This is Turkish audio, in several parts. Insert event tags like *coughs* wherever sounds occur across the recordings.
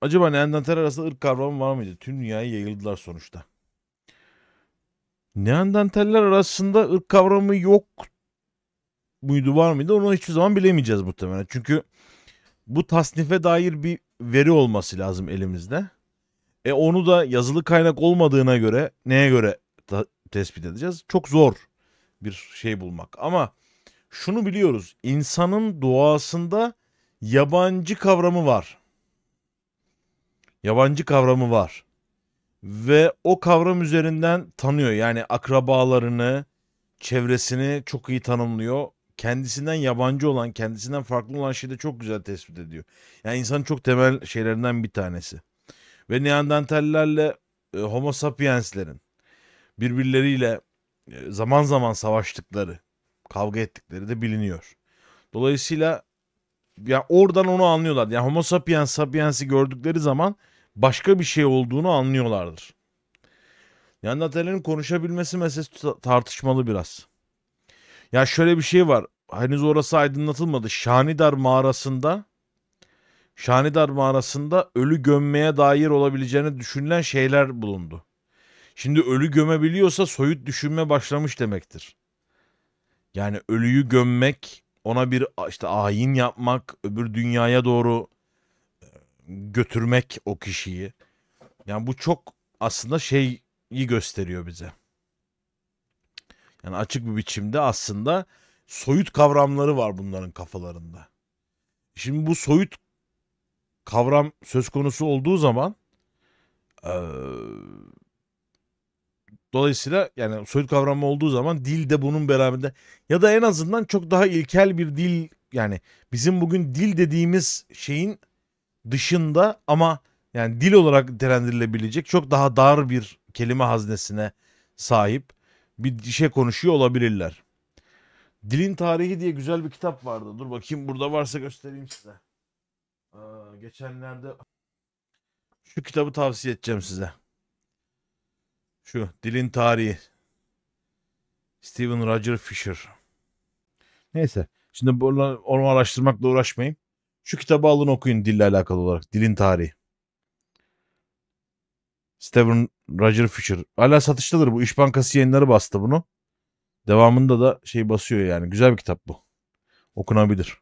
Acaba Neandertal arasında ırk kavramı var mıydı? Tüm dünyaya yayıldılar sonuçta. Neandertaller arasında ırk kavramı yok muydu var mıydı onu hiçbir zaman bilemeyeceğiz muhtemelen. Çünkü bu tasnife dair bir veri olması lazım elimizde. E onu da yazılı kaynak olmadığına göre neye göre tespit edeceğiz? Çok zor bir şey bulmak. Ama şunu biliyoruz. insanın doğasında yabancı kavramı var yabancı kavramı var. Ve o kavram üzerinden tanıyor. Yani akrabalarını, çevresini çok iyi tanımlıyor. Kendisinden yabancı olan, kendisinden farklı olan şeyi de çok güzel tespit ediyor. Yani insanın çok temel şeylerinden bir tanesi. Ve Neandertallerle e, Homo sapienslerin birbirleriyle e, zaman zaman savaştıkları, kavga ettikleri de biliniyor. Dolayısıyla ya oradan onu anlıyorlar. Yani Homo sapiens sapiensi gördükleri zaman başka bir şey olduğunu anlıyorlardır. Yani Natalya'nın konuşabilmesi meselesi tartışmalı biraz. Ya şöyle bir şey var. Henüz orası aydınlatılmadı. Şanidar mağarasında Şanidar mağarasında ölü gömmeye dair olabileceğini düşünülen şeyler bulundu. Şimdi ölü gömebiliyorsa soyut düşünme başlamış demektir. Yani ölüyü gömmek, ona bir işte ayin yapmak, öbür dünyaya doğru götürmek o kişiyi. Yani bu çok aslında şeyi gösteriyor bize. Yani açık bir biçimde aslında soyut kavramları var bunların kafalarında. Şimdi bu soyut kavram söz konusu olduğu zaman e, dolayısıyla yani soyut kavram olduğu zaman dil de bunun beraberinde ya da en azından çok daha ilkel bir dil yani bizim bugün dil dediğimiz şeyin dışında ama yani dil olarak değerlendirilebilecek çok daha dar bir kelime haznesine sahip bir şey konuşuyor olabilirler. Dilin Tarihi diye güzel bir kitap vardı. Dur bakayım burada varsa göstereyim size. Ee, geçenlerde şu kitabı tavsiye edeceğim size. Şu Dilin Tarihi. Steven Roger Fisher. Neyse. Şimdi onu araştırmakla uğraşmayayım. Şu kitabı alın okuyun dille alakalı olarak. Dilin tarihi. Steven Roger Fisher. Hala satıştadır bu. İş Bankası yayınları bastı bunu. Devamında da şey basıyor yani. Güzel bir kitap bu. Okunabilir.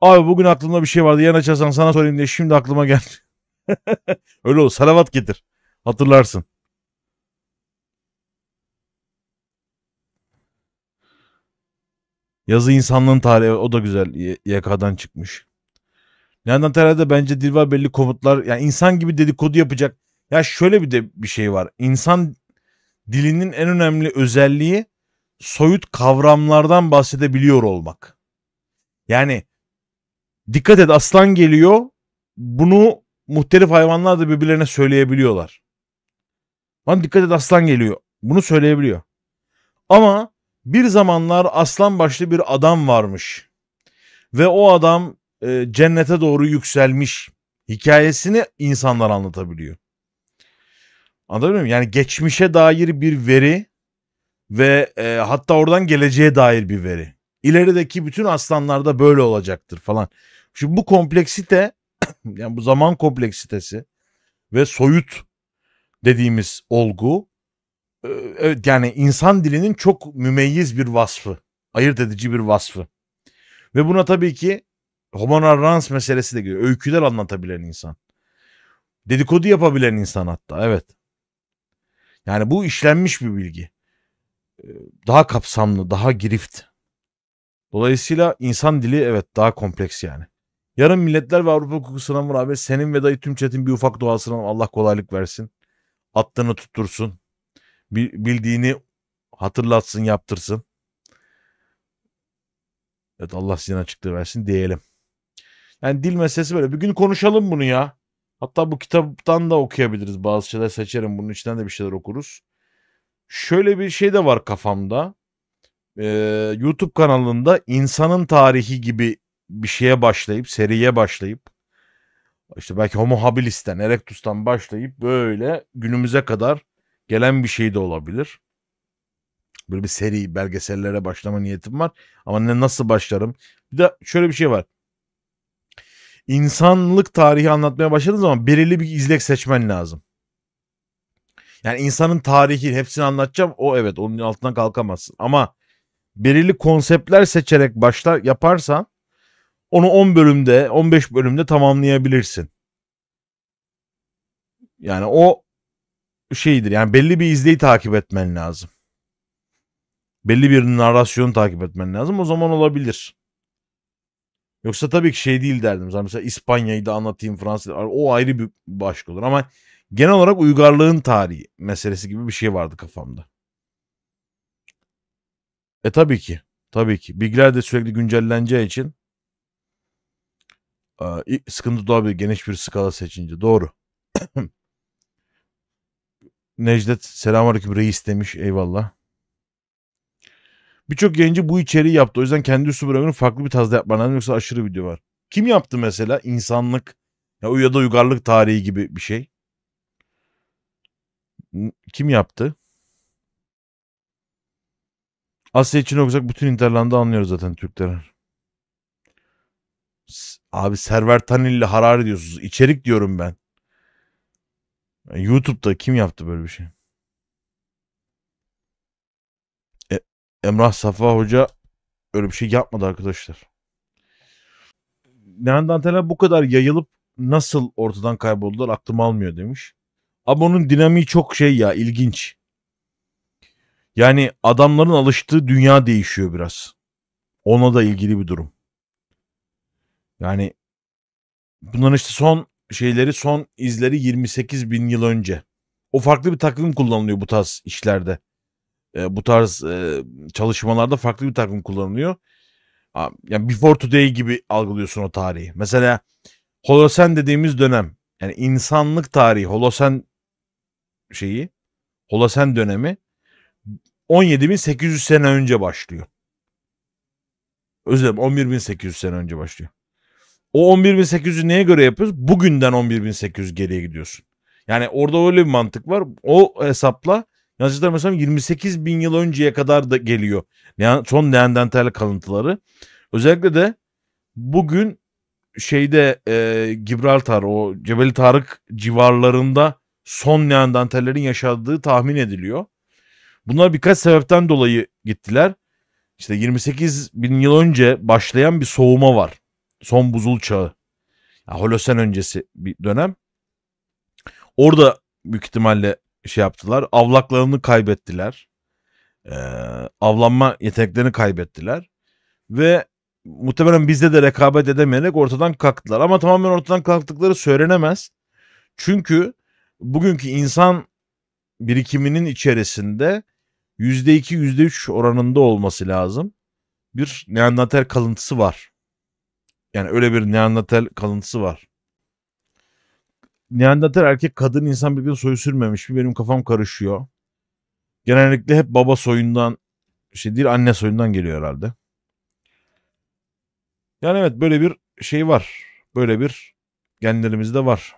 Abi bugün aklımda bir şey vardı. Yan açarsan sana sorayım diye şimdi aklıma geldi. *laughs* Öyle ol. Salavat getir. Hatırlarsın. Yazı insanlığın tarihi o da güzel YK'dan çıkmış. Leonard Terra'da bence Dilber belli komutlar yani insan gibi dedikodu yapacak. Ya şöyle bir de bir şey var. İnsan dilinin en önemli özelliği soyut kavramlardan bahsedebiliyor olmak. Yani dikkat et aslan geliyor. Bunu muhtelif hayvanlar da birbirlerine söyleyebiliyorlar. Lan dikkat et aslan geliyor. Bunu söyleyebiliyor. Ama bir zamanlar aslan başlı bir adam varmış ve o adam e, cennete doğru yükselmiş hikayesini insanlar anlatabiliyor. Anlatabiliyor muyum? Yani geçmişe dair bir veri ve e, hatta oradan geleceğe dair bir veri. İlerideki bütün aslanlarda böyle olacaktır falan. Şimdi bu kompleksite *clears throat* yani bu zaman kompleksitesi ve soyut dediğimiz olgu ee, evet yani insan dilinin çok mümeyyiz bir vasfı. Ayırt edici bir vasfı. Ve buna tabii ki homonorans meselesi de giriyor. Öyküler anlatabilen insan. Dedikodu yapabilen insan hatta evet. Yani bu işlenmiş bir bilgi. Ee, daha kapsamlı, daha girift. Dolayısıyla insan dili evet daha kompleks yani. Yarın Milletler ve Avrupa Hukuku sınavı abi senin ve dayı tüm çetin bir ufak doğasına Allah kolaylık versin. Attığını tuttursun bildiğini hatırlatsın, yaptırsın. Evet Allah sizin açıklığı versin diyelim. Yani dil meselesi böyle. Bir gün konuşalım bunu ya. Hatta bu kitaptan da okuyabiliriz. Bazı şeyler seçerim. Bunun içinden de bir şeyler okuruz. Şöyle bir şey de var kafamda. Ee, YouTube kanalında insanın tarihi gibi bir şeye başlayıp, seriye başlayıp işte belki Homo habilis'ten, Erectus'tan başlayıp böyle günümüze kadar gelen bir şey de olabilir. Böyle bir seri belgesellere başlama niyetim var. Ama ne nasıl başlarım? Bir de şöyle bir şey var. İnsanlık tarihi anlatmaya başladığın zaman belirli bir izlek seçmen lazım. Yani insanın tarihi hepsini anlatacağım. O evet onun altından kalkamazsın. Ama belirli konseptler seçerek başlar yaparsan onu 10 bölümde 15 bölümde tamamlayabilirsin. Yani o şeydir yani belli bir izleyi takip etmen lazım. Belli bir narrasyonu takip etmen lazım. O zaman olabilir. Yoksa tabii ki şey değil derdim. Mesela, mesela İspanya'yı da anlatayım Fransa. O ayrı bir başka olur ama genel olarak uygarlığın tarihi meselesi gibi bir şey vardı kafamda. E tabii ki. Tabii ki. Bilgiler de sürekli güncelleneceği için e, sıkıntı doğabilir geniş bir skala seçince. Doğru. *clears throat* Necdet selamünaleyküm reis demiş eyvallah. Birçok yayıncı bu içeriği yaptı. O yüzden kendi üstü bırakın farklı bir tarzda yapman lazım yoksa aşırı video var. Kim yaptı mesela? insanlık ya, ya da uygarlık tarihi gibi bir şey. Kim yaptı? Asya için olacak bütün Interland'ı anlıyoruz zaten Türkler. Abi Server Tanil ile Harari diyorsunuz. İçerik diyorum ben. YouTube'da kim yaptı böyle bir şey? E, Emrah Safa Hoca öyle bir şey yapmadı arkadaşlar. Neandertaller bu kadar yayılıp nasıl ortadan kayboldular aklım almıyor demiş. Ama onun dinamiği çok şey ya ilginç. Yani adamların alıştığı dünya değişiyor biraz. Ona da ilgili bir durum. Yani bunların işte son şeyleri son izleri 28 bin yıl önce. O farklı bir takvim kullanılıyor bu tarz işlerde. E, bu tarz e, çalışmalarda farklı bir takvim kullanılıyor. Yani before today gibi algılıyorsun o tarihi. Mesela Holosen dediğimiz dönem yani insanlık tarihi Holosen şeyi Holosen dönemi 17.800 sene önce başlıyor. Özür dilerim 11.800 sene önce başlıyor. O 11.800'ü neye göre yapıyoruz? Bugünden 11.800 geriye gidiyorsun. Yani orada öyle bir mantık var. O hesapla yanlış mesela 28 bin yıl önceye kadar da geliyor. Yani son Neandertal kalıntıları. Özellikle de bugün şeyde e, Gibraltar o Cebel Tarık civarlarında son Neandertallerin yaşadığı tahmin ediliyor. Bunlar birkaç sebepten dolayı gittiler. İşte 28 bin yıl önce başlayan bir soğuma var son buzul çağı. Yani Holosen öncesi bir dönem. Orada büyük ihtimalle şey yaptılar. Avlaklarını kaybettiler. Ee, avlanma yeteneklerini kaybettiler. Ve muhtemelen bizde de rekabet edemeyerek ortadan kalktılar. Ama tamamen ortadan kalktıkları söylenemez. Çünkü bugünkü insan birikiminin içerisinde %2-%3 oranında olması lazım. Bir Neandertal kalıntısı var. Yani öyle bir Neandertal kalıntısı var. Neandertal erkek kadın insan birbirine soyu sürmemiş Bir Benim kafam karışıyor. Genellikle hep baba soyundan şey değil anne soyundan geliyor herhalde. Yani evet böyle bir şey var. Böyle bir genlerimizde var.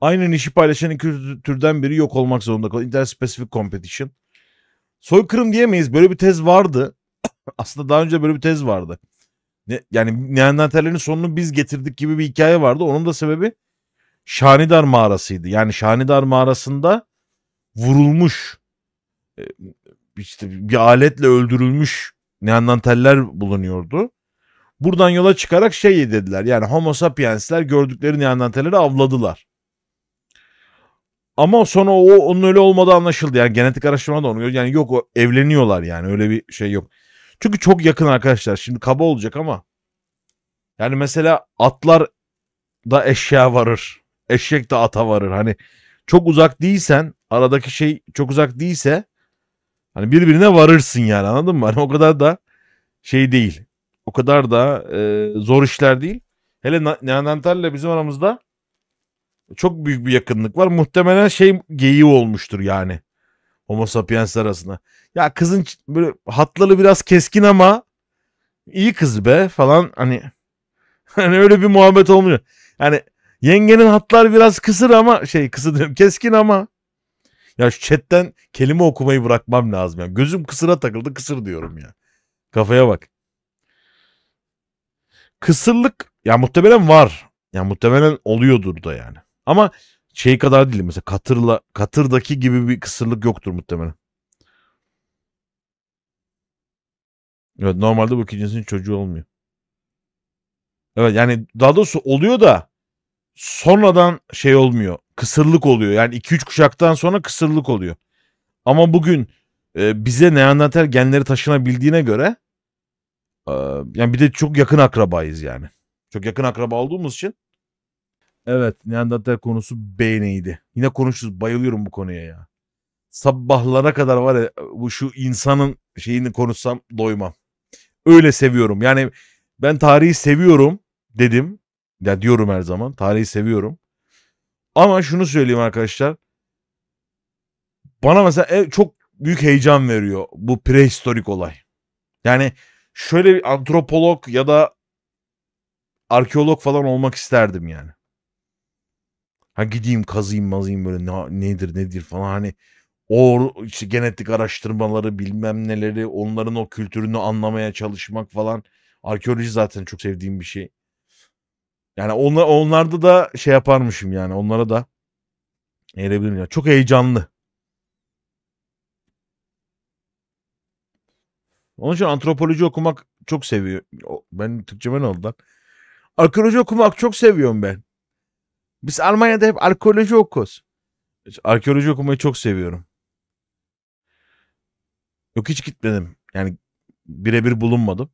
Aynı işi paylaşan iki türden biri yok olmak zorunda kalıyor. Interspecific competition. Soykırım diyemeyiz. Böyle bir tez vardı. *coughs* Aslında daha önce böyle bir tez vardı. Ne, yani Neandertallerin sonunu biz getirdik gibi bir hikaye vardı. Onun da sebebi Şanidar mağarasıydı. Yani Şanidar mağarasında vurulmuş e, işte bir aletle öldürülmüş Neandertaller bulunuyordu. Buradan yola çıkarak şey dediler. Yani Homo sapiensler gördükleri Neandertalleri avladılar. Ama sonra o onun öyle olmadığı anlaşıldı. Yani genetik araştırmada da onu gördü. Yani yok o evleniyorlar yani öyle bir şey yok. Çünkü çok yakın arkadaşlar. Şimdi kaba olacak ama. Yani mesela atlar da eşya varır. Eşek de ata varır. Hani çok uzak değilsen aradaki şey çok uzak değilse hani birbirine varırsın yani anladın mı? Hani o kadar da şey değil. O kadar da e, zor işler değil. Hele Neandertal ile bizim aramızda çok büyük bir yakınlık var. Muhtemelen şey geyiği olmuştur yani. Homo sapiens arasında. Ya kızın böyle hatları biraz keskin ama iyi kız be falan hani *laughs* hani öyle bir muhabbet olmuyor. Yani yengenin hatlar biraz kısır ama şey kısır diyorum keskin ama ya şu chatten kelime okumayı bırakmam lazım ya. Gözüm kısıra takıldı kısır diyorum ya. Kafaya bak. Kısırlık ya muhtemelen var. Ya muhtemelen oluyordur da yani. Ama şey kadar değil mesela katırla katırdaki gibi bir kısırlık yoktur muhtemelen. Evet normalde bu iki cinsin çocuğu olmuyor. Evet yani daha doğrusu oluyor da sonradan şey olmuyor. Kısırlık oluyor. Yani 2-3 kuşaktan sonra kısırlık oluyor. Ama bugün e, bize Neandertal genleri taşınabildiğine göre e, yani bir de çok yakın akrabayız yani. Çok yakın akraba olduğumuz için Evet Neandertal konusu beğeneydi. Yine konuşuruz. Bayılıyorum bu konuya ya. Sabahlara kadar var ya bu şu insanın şeyini konuşsam doymam öyle seviyorum. Yani ben tarihi seviyorum dedim. Ya diyorum her zaman. Tarihi seviyorum. Ama şunu söyleyeyim arkadaşlar. Bana mesela e, çok büyük heyecan veriyor bu prehistorik olay. Yani şöyle bir antropolog ya da arkeolog falan olmak isterdim yani. Ha gideyim kazıyım mazıyım böyle ne, nedir nedir falan hani o işte genetik araştırmaları bilmem neleri onların o kültürünü anlamaya çalışmak falan. Arkeoloji zaten çok sevdiğim bir şey. Yani onlar, onlarda da şey yaparmışım yani onlara da erebilirim. ya çok heyecanlı. Onun için antropoloji okumak çok seviyorum. Ben Türkçeme ne oldu lan? Arkeoloji okumak çok seviyorum ben. Biz Almanya'da hep arkeoloji okuz. Arkeoloji okumayı çok seviyorum. Yok hiç gitmedim. Yani birebir bulunmadım.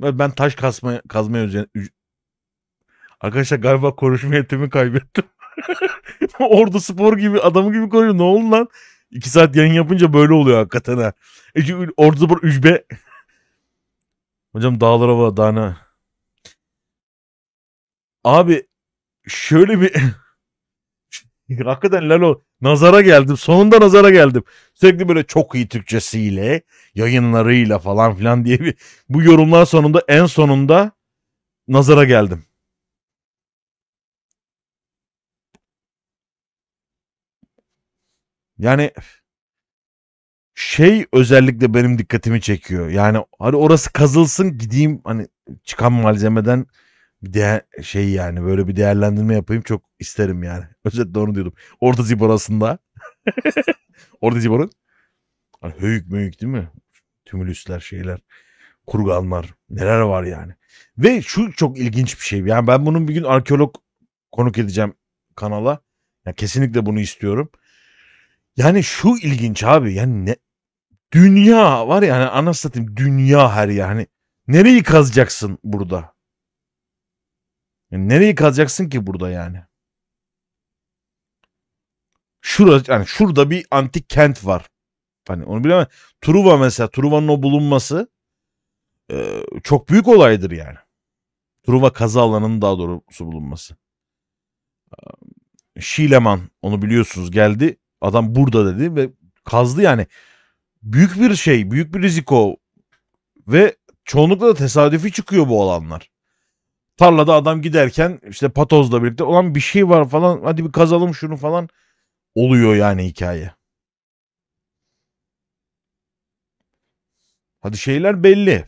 Ben taş kasma, kazmaya üzerine... Arkadaşlar galiba konuşma yetimi kaybettim. *laughs* Ordu spor gibi adamı gibi konuşuyor. Ne oldu lan? İki saat yayın yapınca böyle oluyor hakikaten ha. E, Ordu spor ücbe. *laughs* Hocam dağlara var dağına. Abi şöyle bir *laughs* *laughs* Hakikaten Lalo nazara geldim. Sonunda nazara geldim. Sürekli böyle çok iyi Türkçesiyle, yayınlarıyla falan filan diye bir bu yorumlar sonunda en sonunda nazara geldim. Yani şey özellikle benim dikkatimi çekiyor. Yani hani orası kazılsın gideyim hani çıkan malzemeden bir değer, şey yani böyle bir değerlendirme yapayım çok isterim yani. *laughs* Özetle onu diyordum. Orta Ziborası'nda. *laughs* Orta Zibor'un hani höyük möyük değil mi? Tümülüsler şeyler. Kurganlar. Neler var yani. Ve şu çok ilginç bir şey. Yani ben bunun bir gün arkeolog konuk edeceğim kanala. Yani kesinlikle bunu istiyorum. Yani şu ilginç abi. Yani ne, dünya var yani anasını dünya her yani. Nereyi kazacaksın burada? Yani nereyi kazacaksın ki burada yani? Şurada yani şurada bir antik kent var. Hani onu bilemem. Truva mesela Truva'nın o bulunması e, çok büyük olaydır yani. Truva kazı alanının daha doğrusu bulunması. E, Şileman onu biliyorsunuz geldi. Adam burada dedi ve kazdı yani. Büyük bir şey, büyük bir riziko ve çoğunlukla da tesadüfi çıkıyor bu alanlar tarlada adam giderken işte patozla birlikte olan bir şey var falan hadi bir kazalım şunu falan oluyor yani hikaye. Hadi şeyler belli.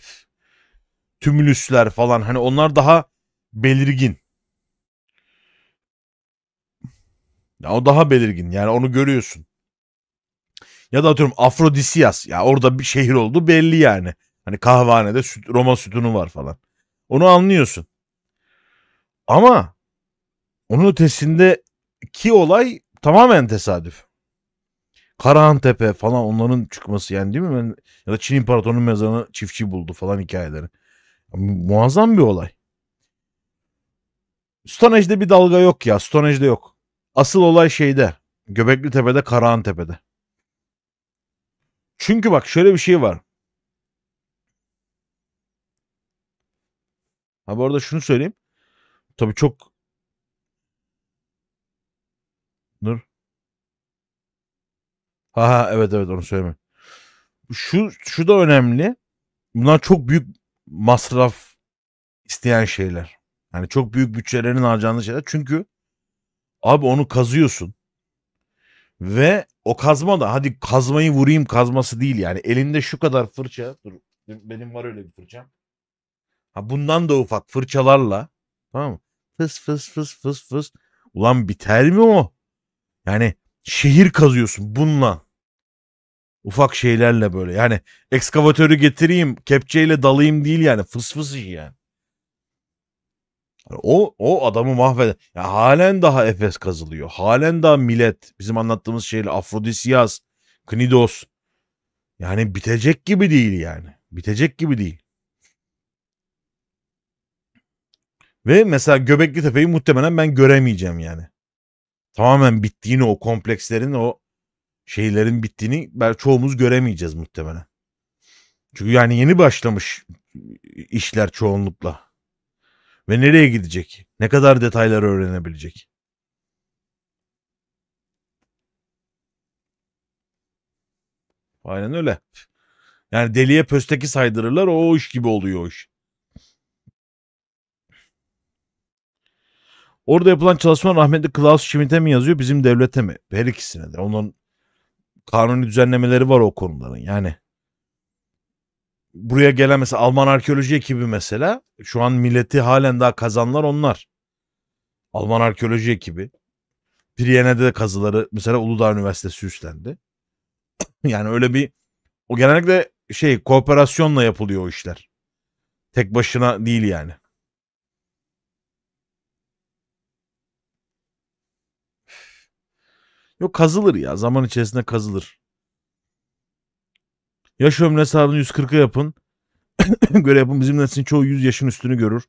Tümülüsler falan hani onlar daha belirgin. Ya o daha belirgin yani onu görüyorsun. Ya da atıyorum Afrodisias ya orada bir şehir oldu belli yani. Hani kahvanede süt, Roma sütunu var falan. Onu anlıyorsun. Ama onun ötesinde ki olay tamamen tesadüf. Karahan Tepe falan onların çıkması yani değil mi? Ben, ya da Çin İmparatorluğu'nun mezarını çiftçi buldu falan hikayeleri. Muazzam bir olay. Stone Age'de bir dalga yok ya. Stone Age'de yok. Asıl olay şeyde. Göbekli Tepe'de, Karahan Tepe'de. Çünkü bak şöyle bir şey var. Ha bu arada şunu söyleyeyim tabii çok Nur Ha, ha evet evet onu söyleme. Şu şu da önemli. Bunlar çok büyük masraf isteyen şeyler. Yani çok büyük bütçelerin harcandığı şeyler. Çünkü abi onu kazıyorsun. Ve o kazma da hadi kazmayı vurayım kazması değil yani. Elinde şu kadar fırça. Dur benim var öyle bir fırçam. Ha bundan da ufak fırçalarla Tamam mı? Fıs fıs fıs fıs fıs. Ulan biter mi o? Yani şehir kazıyorsun bununla. Ufak şeylerle böyle. Yani ekskavatörü getireyim, kepçeyle dalayım değil yani. Fıs fıs iş yani. O, o adamı mahveder. Ya halen daha Efes kazılıyor. Halen daha millet bizim anlattığımız şeyle Afrodisiyas, Knidos. Yani bitecek gibi değil yani. Bitecek gibi değil. Ve mesela Göbekli Tepe'yi muhtemelen ben göremeyeceğim yani. Tamamen bittiğini o komplekslerin o şeylerin bittiğini ben çoğumuz göremeyeceğiz muhtemelen. Çünkü yani yeni başlamış işler çoğunlukla. Ve nereye gidecek? Ne kadar detayları öğrenebilecek? Aynen öyle. Yani deliye pösteki saydırırlar o iş gibi oluyor o iş. Orada yapılan çalışma rahmetli Klaus Schmidt'e mi yazıyor bizim devlete mi? Her ikisine de. Onun kanuni düzenlemeleri var o konuların yani. Buraya gelen mesela Alman arkeoloji ekibi mesela şu an milleti halen daha kazanlar onlar. Alman arkeoloji ekibi. Priyene'de de kazıları mesela Uludağ Üniversitesi üstlendi. *clears throat* yani öyle bir o genellikle şey kooperasyonla yapılıyor o işler. Tek başına değil yani. Yok kazılır ya. Zaman içerisinde kazılır. Yaş ömrü hesabını 140'a yapın. *coughs* Göre yapın. Bizim neslin çoğu 100 yaşın üstünü görür.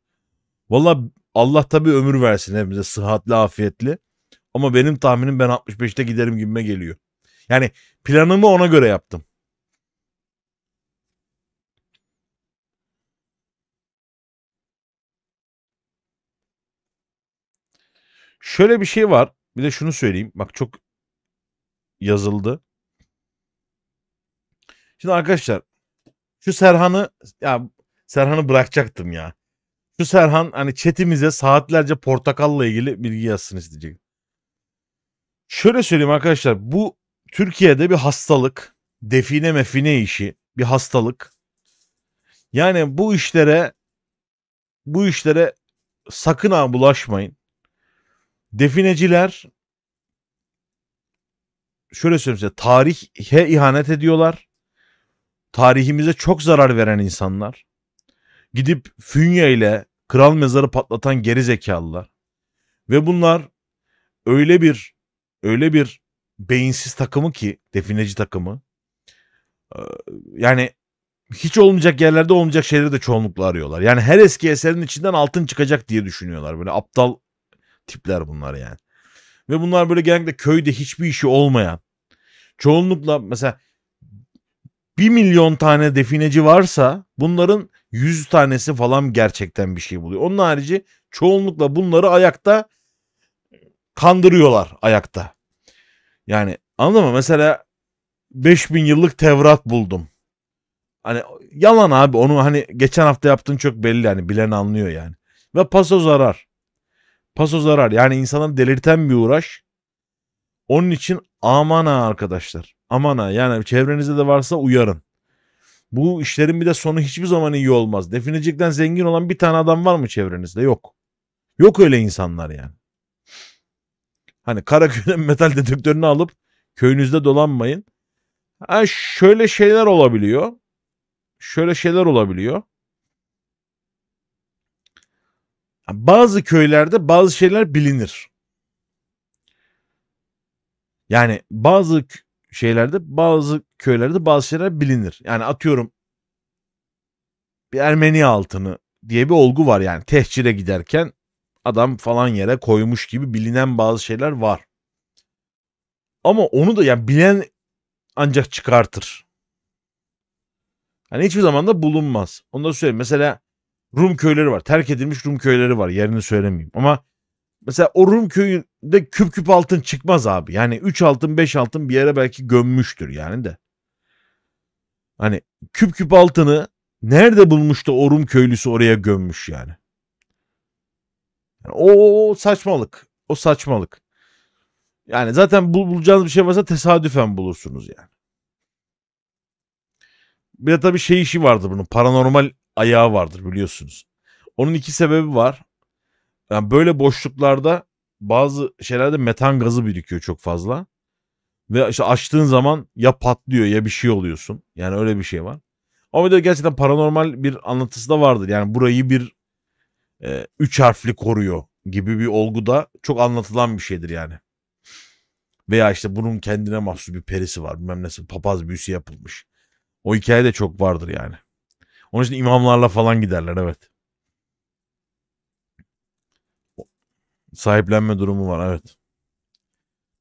Valla Allah tabi ömür versin hepimize sıhhatli afiyetli. Ama benim tahminim ben 65'te giderim gibime geliyor. Yani planımı ona göre yaptım. Şöyle bir şey var. Bir de şunu söyleyeyim. Bak çok yazıldı. Şimdi arkadaşlar şu Serhan'ı ya Serhan'ı bırakacaktım ya. Şu Serhan hani chatimize saatlerce portakalla ilgili bilgi yazsın isteyecek. Şöyle söyleyeyim arkadaşlar bu Türkiye'de bir hastalık. Define mefine işi bir hastalık. Yani bu işlere bu işlere sakın ha bulaşmayın. Defineciler şöyle söyleyeyim size tarihe ihanet ediyorlar. Tarihimize çok zarar veren insanlar. Gidip fünye ile kral mezarı patlatan geri zekalılar. Ve bunlar öyle bir öyle bir beyinsiz takımı ki defineci takımı. Ee, yani hiç olmayacak yerlerde olmayacak şeyleri de çoğunlukla arıyorlar. Yani her eski eserin içinden altın çıkacak diye düşünüyorlar. Böyle aptal tipler bunlar yani. Ve bunlar böyle genellikle köyde hiçbir işi olmayan, çoğunlukla mesela 1 milyon tane defineci varsa bunların 100 tanesi falan gerçekten bir şey buluyor. Onun harici çoğunlukla bunları ayakta kandırıyorlar ayakta. Yani anladın mı? Mesela 5000 yıllık Tevrat buldum. Hani yalan abi onu hani geçen hafta yaptığın çok belli yani bilen anlıyor yani. Ve paso zarar. Paso zarar yani insanı delirten bir uğraş. Onun için Aman ha arkadaşlar. Aman ha yani çevrenizde de varsa uyarın. Bu işlerin bir de sonu hiçbir zaman iyi olmaz. Definecikten zengin olan bir tane adam var mı çevrenizde? Yok. Yok öyle insanlar yani. Hani Karaköy'den *laughs* metal dedektörünü alıp köyünüzde dolanmayın. Ha şöyle şeyler olabiliyor. Şöyle şeyler olabiliyor. Bazı köylerde bazı şeyler bilinir. Yani bazı şeylerde bazı köylerde bazı şeyler bilinir. Yani atıyorum bir Ermeni altını diye bir olgu var yani tehcire giderken adam falan yere koymuş gibi bilinen bazı şeyler var. Ama onu da yani bilen ancak çıkartır. Yani hiçbir zaman da bulunmaz. Onu da söyleyeyim. Mesela Rum köyleri var. Terk edilmiş Rum köyleri var. Yerini söylemeyeyim. Ama mesela o Rum köyün de küp küp altın çıkmaz abi. Yani 3 altın 5 altın bir yere belki gömmüştür yani de. Hani küp küp altını nerede bulmuş da Orum köylüsü oraya gömmüş yani. o saçmalık. O saçmalık. Yani zaten bul, bulacağınız bir şey varsa tesadüfen bulursunuz yani. Bir de tabii şey işi vardır bunun. Paranormal ayağı vardır biliyorsunuz. Onun iki sebebi var. Yani böyle boşluklarda bazı şeylerde metan gazı birikiyor çok fazla. Ve işte açtığın zaman ya patlıyor ya bir şey oluyorsun. Yani öyle bir şey var. Ama da gerçekten paranormal bir anlatısı da vardır. Yani burayı bir e, üç harfli koruyor gibi bir olgu da çok anlatılan bir şeydir yani. Veya işte bunun kendine mahsus bir perisi var. Bilmem nasıl papaz büyüsü yapılmış. O hikaye de çok vardır yani. Onun için imamlarla falan giderler evet. Sahiplenme durumu var evet.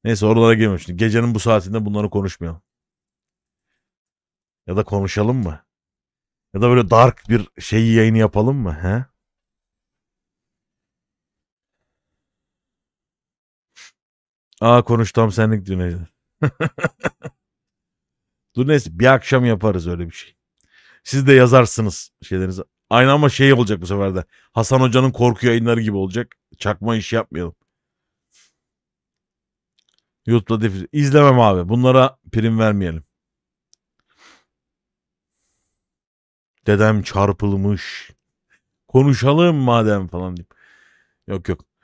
Neyse oralara girmiyorum şimdi. Gecenin bu saatinde bunları konuşmayalım. Ya da konuşalım mı? Ya da böyle dark bir şeyi yayını yapalım mı? He? Aa konuş tam senlik Düneyler. *laughs* Dur neyse bir akşam yaparız öyle bir şey. Siz de yazarsınız şeylerinizi. Aynı ama şey olacak bu sefer de. Hasan Hoca'nın korku yayınları gibi olacak. Çakma iş yapmayalım. YouTube'da defil. İzlemem abi. Bunlara prim vermeyelim. Dedem çarpılmış. Konuşalım madem falan diyeyim. Yok yok.